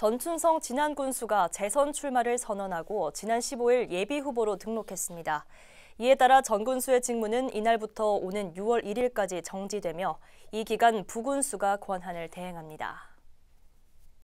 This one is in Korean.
전춘성 진안 군수가 재선 출마를 선언하고 지난 15일 예비 후보로 등록했습니다. 이에 따라 전 군수의 직무는 이날부터 오는 6월 1일까지 정지되며 이 기간 부군수가 권한을 대행합니다.